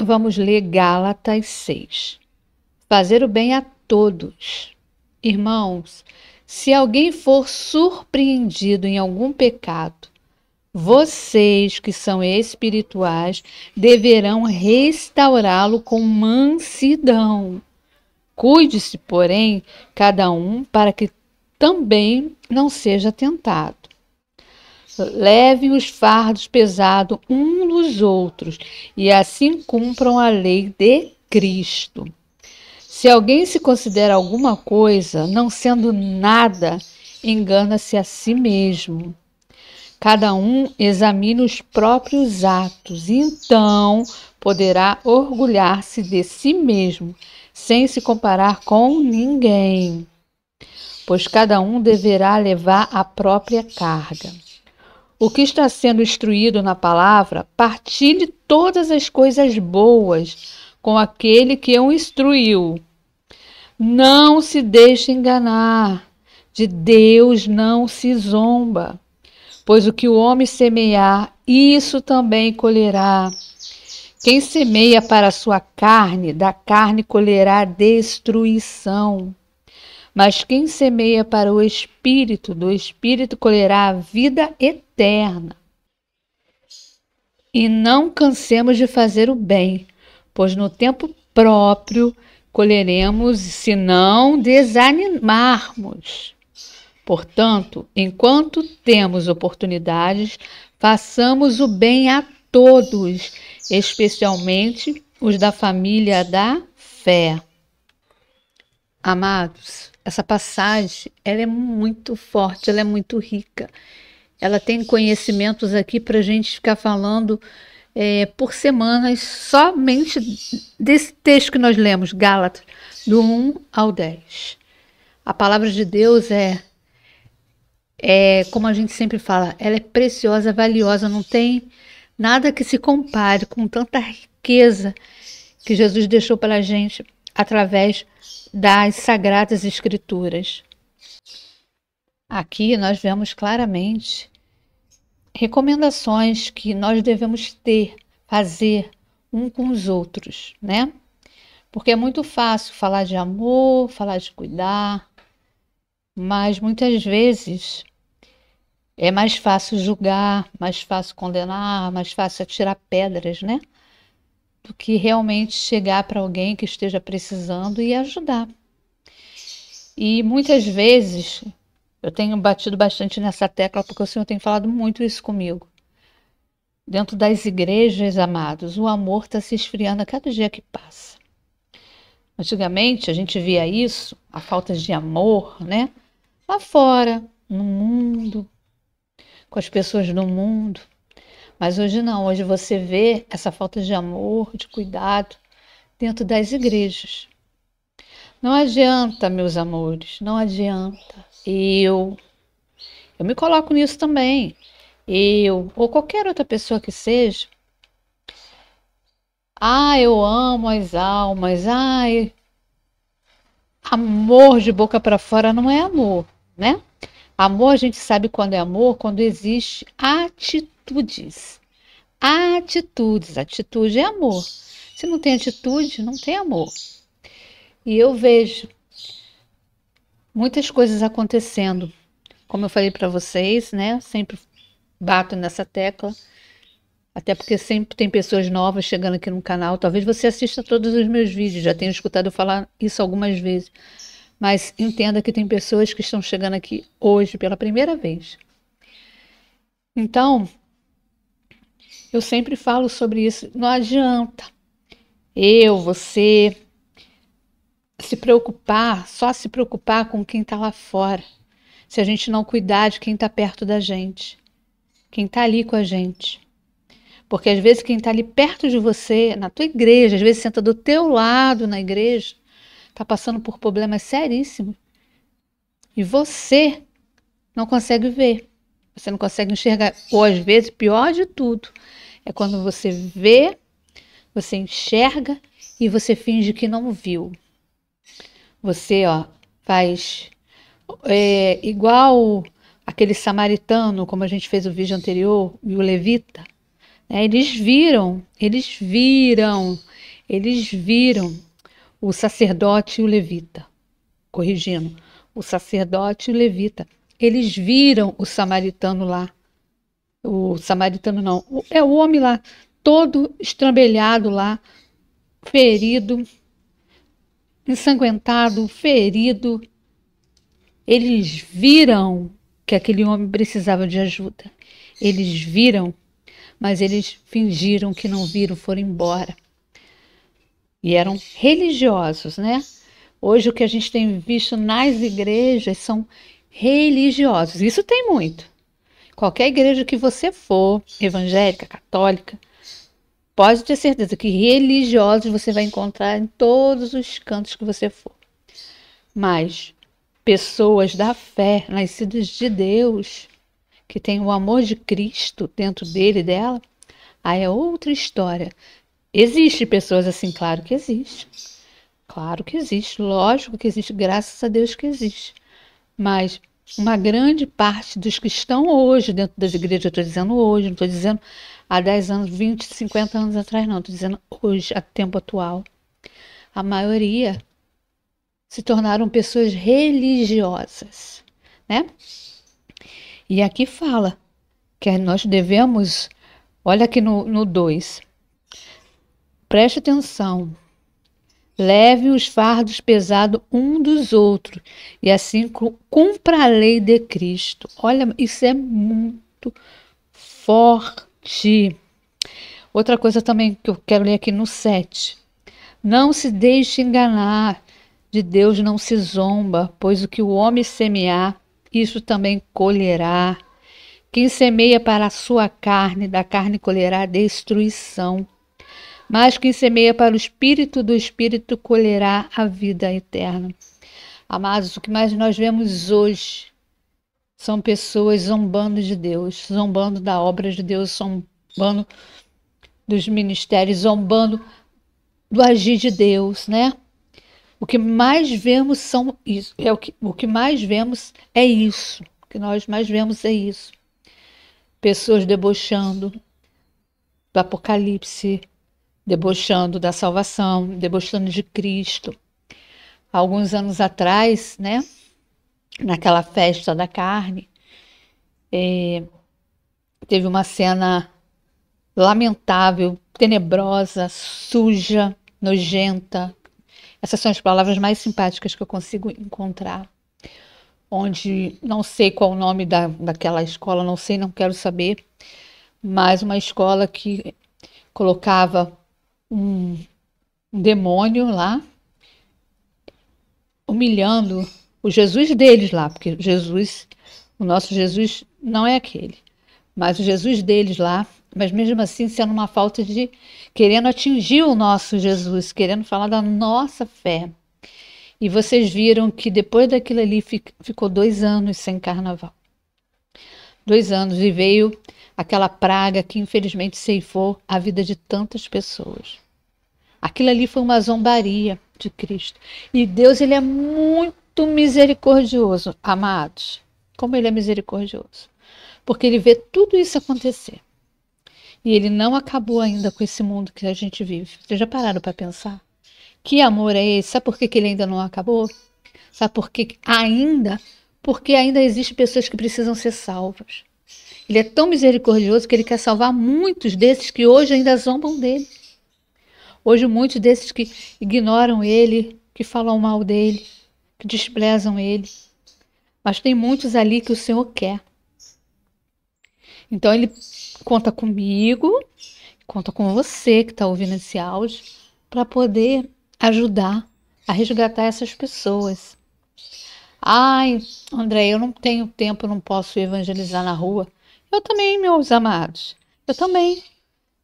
Vamos ler Gálatas 6. Fazer o bem a todos. Irmãos, se alguém for surpreendido em algum pecado, vocês que são espirituais deverão restaurá-lo com mansidão. Cuide-se, porém, cada um para que também não seja tentado levem os fardos pesados um dos outros e assim cumpram a lei de Cristo. Se alguém se considera alguma coisa, não sendo nada, engana-se a si mesmo. Cada um examina os próprios atos, então poderá orgulhar-se de si mesmo, sem se comparar com ninguém, pois cada um deverá levar a própria carga. O que está sendo instruído na palavra, partilhe todas as coisas boas com aquele que o instruiu. Não se deixe enganar. De Deus não se zomba. Pois o que o homem semear, isso também colherá. Quem semeia para a sua carne, da carne colherá destruição. Mas quem semeia para o espírito, do espírito colherá a vida eterna eterna. E não cansemos de fazer o bem, pois no tempo próprio colheremos se não desanimarmos. Portanto, enquanto temos oportunidades, façamos o bem a todos, especialmente os da família da fé. Amados, essa passagem ela é muito forte, ela é muito rica. Ela tem conhecimentos aqui para a gente ficar falando é, por semanas somente desse texto que nós lemos, Gálatas, do 1 ao 10. A palavra de Deus é, é, como a gente sempre fala, ela é preciosa, valiosa, não tem nada que se compare com tanta riqueza que Jesus deixou para a gente através das sagradas escrituras. Aqui nós vemos claramente recomendações que nós devemos ter, fazer um com os outros, né? Porque é muito fácil falar de amor, falar de cuidar, mas muitas vezes é mais fácil julgar, mais fácil condenar, mais fácil atirar pedras, né? Do que realmente chegar para alguém que esteja precisando e ajudar. E muitas vezes eu tenho batido bastante nessa tecla porque o Senhor tem falado muito isso comigo. Dentro das igrejas, amados, o amor está se esfriando a cada dia que passa. Antigamente a gente via isso, a falta de amor, né? Lá fora, no mundo, com as pessoas no mundo. Mas hoje não, hoje você vê essa falta de amor, de cuidado dentro das igrejas. Não adianta, meus amores, não adianta eu, eu me coloco nisso também. Eu, ou qualquer outra pessoa que seja. Ah, eu amo as almas. Ai, amor de boca para fora não é amor, né? Amor a gente sabe quando é amor, quando existe atitudes. Atitudes, atitude é amor. Se não tem atitude, não tem amor. E eu vejo muitas coisas acontecendo. Como eu falei para vocês, né? Sempre bato nessa tecla. Até porque sempre tem pessoas novas chegando aqui no canal. Talvez você assista todos os meus vídeos, já tenha escutado eu falar isso algumas vezes. Mas entenda que tem pessoas que estão chegando aqui hoje pela primeira vez. Então, eu sempre falo sobre isso. Não adianta eu, você, se preocupar, só se preocupar com quem está lá fora, se a gente não cuidar de quem está perto da gente, quem está ali com a gente. Porque às vezes quem está ali perto de você, na tua igreja, às vezes senta do teu lado na igreja, está passando por problemas seríssimos. E você não consegue ver, você não consegue enxergar. Ou às vezes, pior de tudo, é quando você vê, você enxerga e você finge que não viu. Você, ó, faz é, igual aquele samaritano, como a gente fez o vídeo anterior, e o levita. Né? Eles viram, eles viram, eles viram o sacerdote e o levita. Corrigindo, o sacerdote e o levita. Eles viram o samaritano lá. O samaritano não, é o homem lá, todo estrambelhado lá, ferido, ensanguentado, ferido. Eles viram que aquele homem precisava de ajuda. Eles viram, mas eles fingiram que não viram, foram embora. E eram religiosos, né? Hoje o que a gente tem visto nas igrejas são religiosos. Isso tem muito. Qualquer igreja que você for, evangélica, católica, Pode ter certeza que religiosos você vai encontrar em todos os cantos que você for. Mas pessoas da fé, nascidas de Deus, que têm o amor de Cristo dentro dele e dela, aí é outra história. Existe pessoas assim, claro que existe. Claro que existe, lógico que existe, graças a Deus que existe. Mas uma grande parte dos que estão hoje dentro das igrejas, eu estou dizendo hoje, não estou dizendo há 10 anos, 20, 50 anos atrás, não, estou dizendo hoje, a tempo atual, a maioria se tornaram pessoas religiosas, né? E aqui fala que nós devemos, olha aqui no 2, preste atenção, Levem os fardos pesados um dos outros e assim cumpra a lei de Cristo. Olha, isso é muito forte. Outra coisa também que eu quero ler aqui no 7. Não se deixe enganar, de Deus não se zomba, pois o que o homem semear, isso também colherá. Quem semeia para a sua carne, da carne colherá destruição. Mas quem semeia para o espírito, do espírito colherá a vida eterna. Amados, o que mais nós vemos hoje são pessoas zombando de Deus, zombando da obra de Deus, zombando dos ministérios, zombando do agir de Deus, né? O que mais vemos são isso, é o que, o que mais vemos é isso, o que nós mais vemos é isso. Pessoas debochando do Apocalipse, debochando da salvação, debochando de Cristo. Alguns anos atrás, né, naquela festa da carne, é, teve uma cena lamentável, tenebrosa, suja, nojenta. Essas são as palavras mais simpáticas que eu consigo encontrar. Onde não sei qual o nome da, daquela escola, não sei, não quero saber, mas uma escola que colocava um demônio lá, humilhando o Jesus deles lá, porque Jesus, o nosso Jesus não é aquele, mas o Jesus deles lá, mas mesmo assim sendo uma falta de querendo atingir o nosso Jesus, querendo falar da nossa fé. E vocês viram que depois daquilo ali ficou dois anos sem carnaval dois anos e veio aquela praga que infelizmente ceifou a vida de tantas pessoas. Aquilo ali foi uma zombaria de Cristo. E Deus ele é muito misericordioso, amados. Como ele é misericordioso. Porque ele vê tudo isso acontecer. E ele não acabou ainda com esse mundo que a gente vive. Vocês já pararam para pensar? Que amor é esse? Sabe por que, que ele ainda não acabou? Sabe por que ainda porque ainda existem pessoas que precisam ser salvas. Ele é tão misericordioso que ele quer salvar muitos desses que hoje ainda zombam dele. Hoje, muitos desses que ignoram ele, que falam mal dele, que desprezam ele. Mas tem muitos ali que o Senhor quer. Então, ele conta comigo, conta com você que está ouvindo esse áudio, para poder ajudar a resgatar essas pessoas. Ai, André, eu não tenho tempo, não posso evangelizar na rua. Eu também, meus amados. Eu também.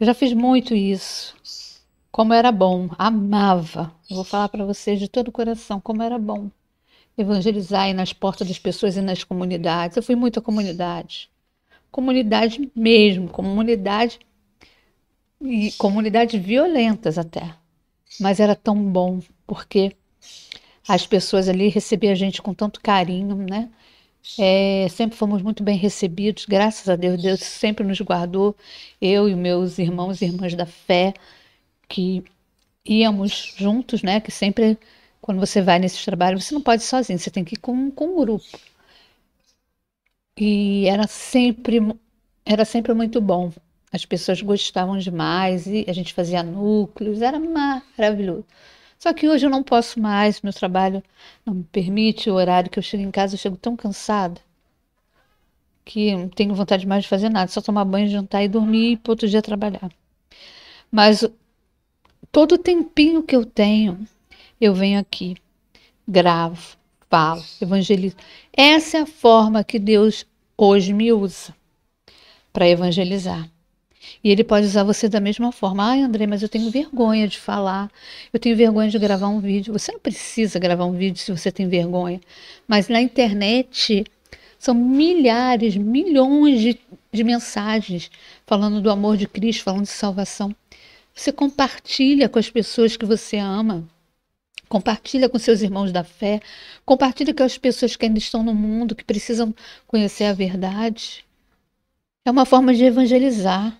Eu já fiz muito isso. Como era bom, amava. Eu vou falar para vocês de todo o coração como era bom evangelizar aí nas portas das pessoas e nas comunidades. Eu fui muito a comunidade. Comunidade mesmo, comunidade e comunidades violentas até. Mas era tão bom, porque as pessoas ali recebiam a gente com tanto carinho, né? É, sempre fomos muito bem recebidos, graças a Deus. Deus sempre nos guardou, eu e meus irmãos e irmãs da fé, que íamos juntos, né? Que sempre, quando você vai nesses trabalhos, você não pode ir sozinho, você tem que ir com, com um grupo. E era sempre, era sempre muito bom. As pessoas gostavam demais e a gente fazia núcleos, era maravilhoso. Só que hoje eu não posso mais, meu trabalho não me permite, o horário que eu chego em casa eu chego tão cansada que não tenho vontade mais de fazer nada, só tomar banho, jantar e dormir e para outro dia trabalhar. Mas todo o tempinho que eu tenho, eu venho aqui, gravo, falo, evangelizo. Essa é a forma que Deus hoje me usa para evangelizar. E ele pode usar você da mesma forma. Ai, André, mas eu tenho vergonha de falar, eu tenho vergonha de gravar um vídeo. Você não precisa gravar um vídeo se você tem vergonha. Mas na internet são milhares, milhões de, de mensagens falando do amor de Cristo, falando de salvação. Você compartilha com as pessoas que você ama. Compartilha com seus irmãos da fé, compartilha com as pessoas que ainda estão no mundo, que precisam conhecer a verdade. É uma forma de evangelizar.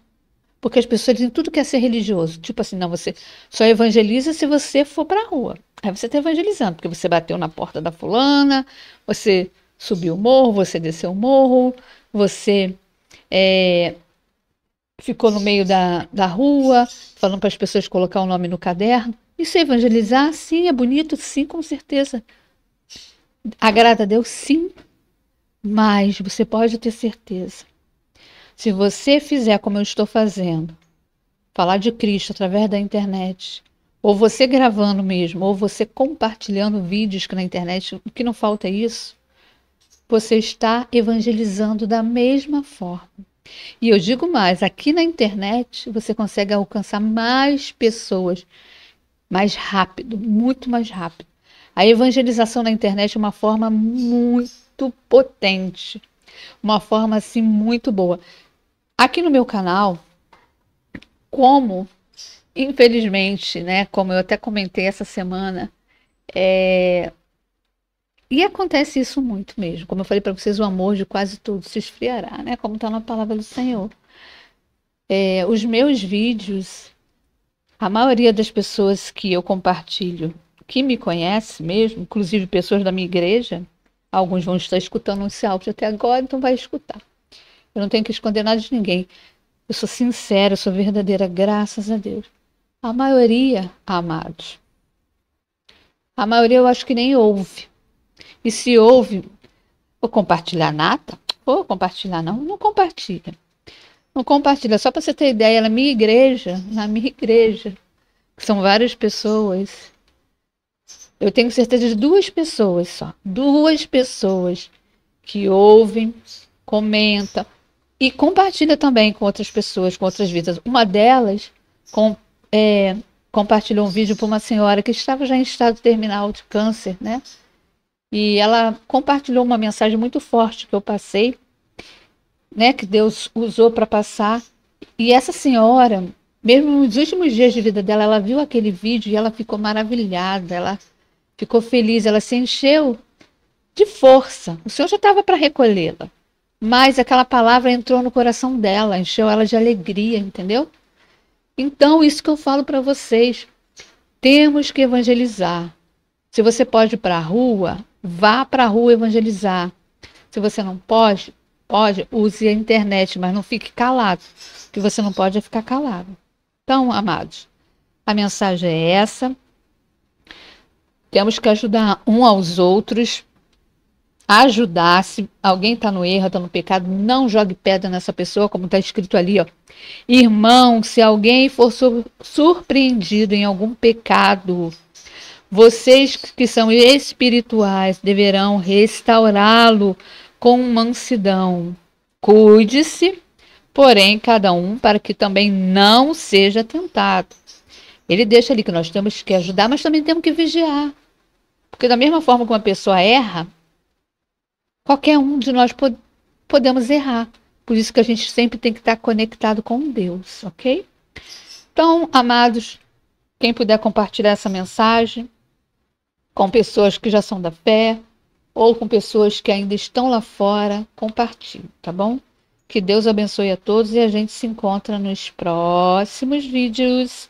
Porque as pessoas dizem tudo quer é ser religioso. Tipo assim, não, você só evangeliza se você for para a rua. Aí você está evangelizando, porque você bateu na porta da fulana, você subiu o morro, você desceu o morro, você é, ficou no meio da, da rua, falando para as pessoas colocar o um nome no caderno. Isso é evangelizar? Sim, é bonito? Sim, com certeza. Agrada a Deus? Sim. Mas você pode ter certeza se você fizer como eu estou fazendo, falar de Cristo através da internet, ou você gravando mesmo, ou você compartilhando vídeos que na internet, o que não falta é isso, você está evangelizando da mesma forma. E eu digo mais, aqui na internet você consegue alcançar mais pessoas mais rápido, muito mais rápido. A evangelização na internet é uma forma muito potente, uma forma assim muito boa. Aqui no meu canal, como infelizmente, né, como eu até comentei essa semana, é... e acontece isso muito mesmo. Como eu falei para vocês, o amor de quase tudo se esfriará, né? Como está na palavra do Senhor. É, os meus vídeos, a maioria das pessoas que eu compartilho, que me conhece mesmo, inclusive pessoas da minha igreja, alguns vão estar escutando esse áudio até agora, então vai escutar. Eu não tenho que esconder nada de ninguém. Eu sou sincera, eu sou verdadeira, graças a Deus. A maioria, amados, a maioria eu acho que nem ouve. E se ouve, vou compartilhar nada, vou compartilhar não, não compartilha. Não compartilha. Só para você ter ideia, na minha igreja, na minha igreja, que são várias pessoas, eu tenho certeza de duas pessoas só. Duas pessoas que ouvem, comentam, e compartilha também com outras pessoas, com outras vidas. Uma delas com, é, compartilhou um vídeo para uma senhora que estava já em estado terminal de câncer, né? E ela compartilhou uma mensagem muito forte que eu passei, né? Que Deus usou para passar. E essa senhora, mesmo nos últimos dias de vida dela, ela viu aquele vídeo e ela ficou maravilhada, ela ficou feliz, ela se encheu de força. O Senhor já estava para recolhê-la mas aquela palavra entrou no coração dela, encheu ela de alegria, entendeu? Então, isso que eu falo para vocês. Temos que evangelizar. Se você pode ir para a rua, vá para a rua evangelizar. Se você não pode, pode, use a internet, mas não fique calado. O que você não pode é ficar calado. Então, amados, a mensagem é essa. Temos que ajudar um aos outros ajudar. Se alguém está no erro, está no pecado, não jogue pedra nessa pessoa, como está escrito ali, ó. Irmão, se alguém for surpreendido em algum pecado, vocês que são espirituais deverão restaurá-lo com mansidão. Cuide-se, porém, cada um para que também não seja tentado. Ele deixa ali que nós temos que ajudar, mas também temos que vigiar. Porque da mesma forma que uma pessoa erra, Qualquer um de nós pod podemos errar. Por isso que a gente sempre tem que estar conectado com Deus, ok? Então, amados, quem puder compartilhar essa mensagem com pessoas que já são da fé ou com pessoas que ainda estão lá fora, compartilhe, tá bom? Que Deus abençoe a todos e a gente se encontra nos próximos vídeos.